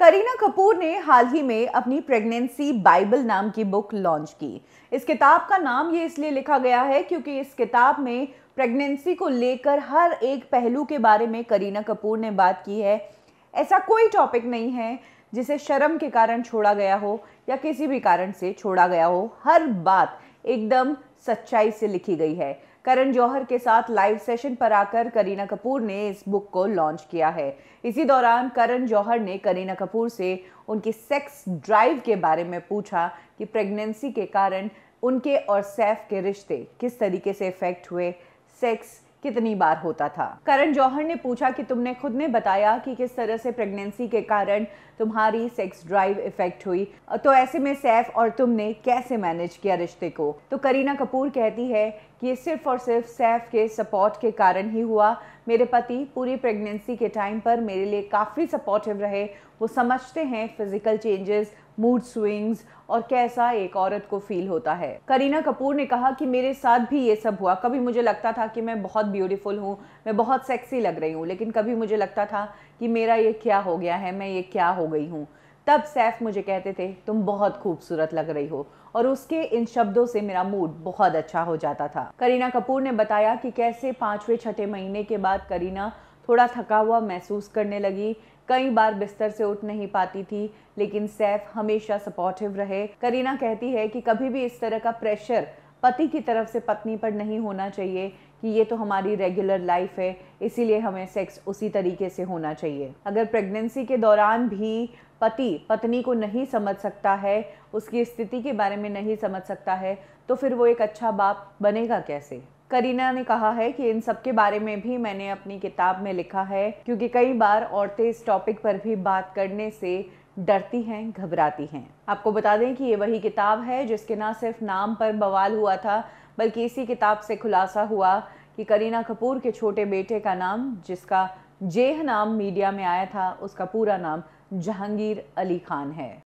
करीना कपूर ने हाल ही में अपनी प्रेगनेंसी बाइबल नाम की बुक लॉन्च की इस किताब का नाम ये इसलिए लिखा गया है क्योंकि इस किताब में प्रेगनेंसी को लेकर हर एक पहलू के बारे में करीना कपूर ने बात की है ऐसा कोई टॉपिक नहीं है जिसे शर्म के कारण छोड़ा गया हो या किसी भी कारण से छोड़ा गया हो हर बात एकदम सच्चाई से लिखी गई है करण जौहर के साथ लाइव सेशन पर आकर करीना कपूर ने इस बुक को लॉन्च किया है इसी दौरान करण जौहर ने करीना कपूर से उनकी सेक्स ड्राइव के बारे में पूछा कि प्रेगनेंसी के कारण उनके और सैफ के रिश्ते किस तरीके से इफेक्ट हुए सेक्स कितनी बार होता था करण जौहर ने पूछा कि तुमने खुद ने बताया कि किस तरह से प्रेगनेंसी के कारण तुम्हारी सेक्स ड्राइव इफेक्ट हुई तो ऐसे में सैफ और तुमने कैसे मैनेज किया रिश्ते को तो करीना कपूर कहती है कि ये सिर्फ और सिर्फ सैफ के सपोर्ट के कारण ही हुआ मेरे पति पूरी प्रेगनेंसी के टाइम पर मेरे लिए काफ़ी सपोर्टिव रहे वो समझते हैं फिज़िकल चेंजेस मूड स्विंग्स और कैसा एक औरत को फील होता है करीना कपूर ने कहा कि मेरे साथ भी ये सब हुआ कभी मुझे लगता था कि मैं बहुत ब्यूटीफुल हूँ मैं बहुत सेक्सी लग रही हूँ लेकिन कभी मुझे लगता था कि मेरा ये क्या हो गया है मैं ये क्या हो गई हूँ तब सैफ मुझे कहते थे तुम बहुत खूबसूरत लग रही हो और उसके इन शब्दों से मेरा मूड बहुत अच्छा हो जाता था करीना कपूर ने बताया कि कैसे पाँचवें छठे महीने के बाद करीना थोड़ा थका हुआ महसूस करने लगी कई बार बिस्तर से उठ नहीं पाती थी लेकिन सैफ हमेशा सपोर्टिव रहे करीना कहती है कि कभी भी इस तरह का प्रेशर पति की तरफ से पत्नी पर नहीं होना चाहिए कि ये तो हमारी रेगुलर लाइफ है इसीलिए हमें सेक्स उसी तरीके से होना चाहिए अगर प्रेगनेंसी के दौरान भी पति पत्नी को नहीं समझ सकता है उसकी स्थिति के बारे में नहीं समझ सकता है तो फिर वो एक अच्छा बाप बनेगा कैसे करीना ने कहा है कि इन सब के बारे में भी मैंने अपनी किताब में लिखा है क्योंकि कई बार औरतें इस टॉपिक पर भी बात करने से डरती हैं घबराती हैं आपको बता दें कि ये वही किताब है जिसके ना सिर्फ नाम पर बवाल हुआ था बल्कि इसी किताब से खुलासा हुआ कि करीना कपूर के छोटे बेटे का नाम जिसका जेह नाम मीडिया में आया था उसका पूरा नाम जहांगीर अली खान है